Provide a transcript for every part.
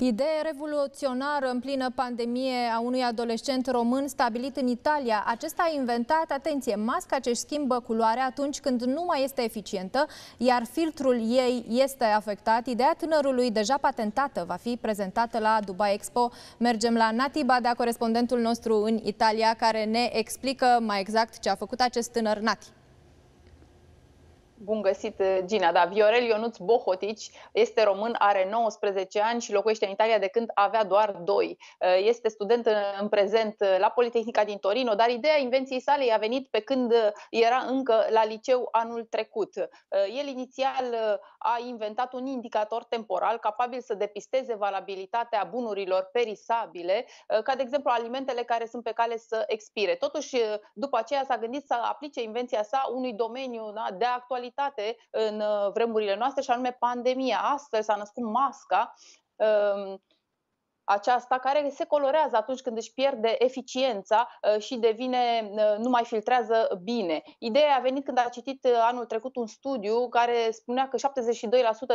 Idee revoluționară în plină pandemie a unui adolescent român stabilit în Italia. Acesta a inventat, atenție, masca ce schimbă culoarea atunci când nu mai este eficientă, iar filtrul ei este afectat. Ideea tânărului deja patentată va fi prezentată la Dubai Expo. Mergem la Nati Bada, corespondentul nostru în Italia, care ne explică mai exact ce a făcut acest tânăr Nati. Bun găsit, uh, Gina. Da, Viorel Ionuț Bohotici este român, are 19 ani și locuiește în Italia de când avea doar 2. Uh, este student uh, în prezent la Politehnica din Torino, dar ideea invenției sale i-a venit pe când era încă la liceu anul trecut. El inițial a inventat un indicator temporal capabil să depisteze valabilitatea bunurilor perisabile, ca de exemplu alimentele care sunt pe cale să expire. Totuși, după aceea s-a gândit să aplice invenția sa unui domeniu da, de actualitate normalitate în uh, vremurile noastre și anume pandemia. Astfel s-a născut masca um, aceasta care se colorează atunci când își pierde eficiența uh, și devine, uh, nu mai filtrează bine. Ideea a venit când a citit uh, anul trecut un studiu care spunea că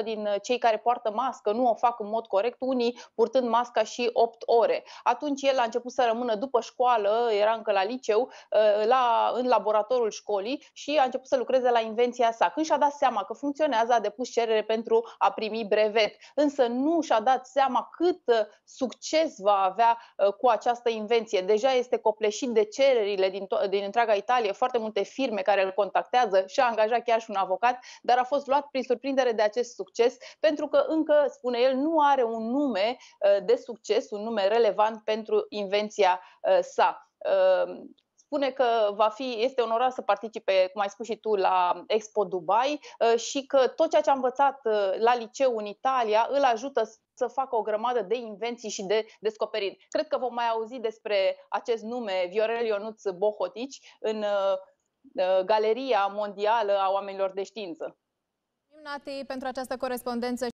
72% din cei care poartă mască nu o fac în mod corect, unii purtând masca și 8 ore. Atunci el a început să rămână după școală, era încă la liceu, la, în laboratorul școlii și a început să lucreze la invenția sa. Când și-a dat seama că funcționează, a depus cerere pentru a primi brevet, însă nu și-a dat seama cât succes va avea ă, cu această invenție. Deja este copleșit de cererile din, to- din întreaga Italie, foarte multe firme care îl contactează și a angajat chiar și un avocat, dar a fost luat prin surprindere de acest succes pentru că încă, spune el, nu are un nume ă, de succes, un nume relevant pentru invenția ă, sa spune că va fi, este onorat să participe, cum ai spus și tu, la Expo Dubai uh, și că tot ceea ce a învățat uh, la liceu în Italia îl ajută să facă o grămadă de invenții și de descoperiri. Cred că vom mai auzi despre acest nume, Viorel Ionuț Bohotici, în uh, Galeria Mondială a Oamenilor de Știință. Mulțumim, Nati, pentru această corespondență.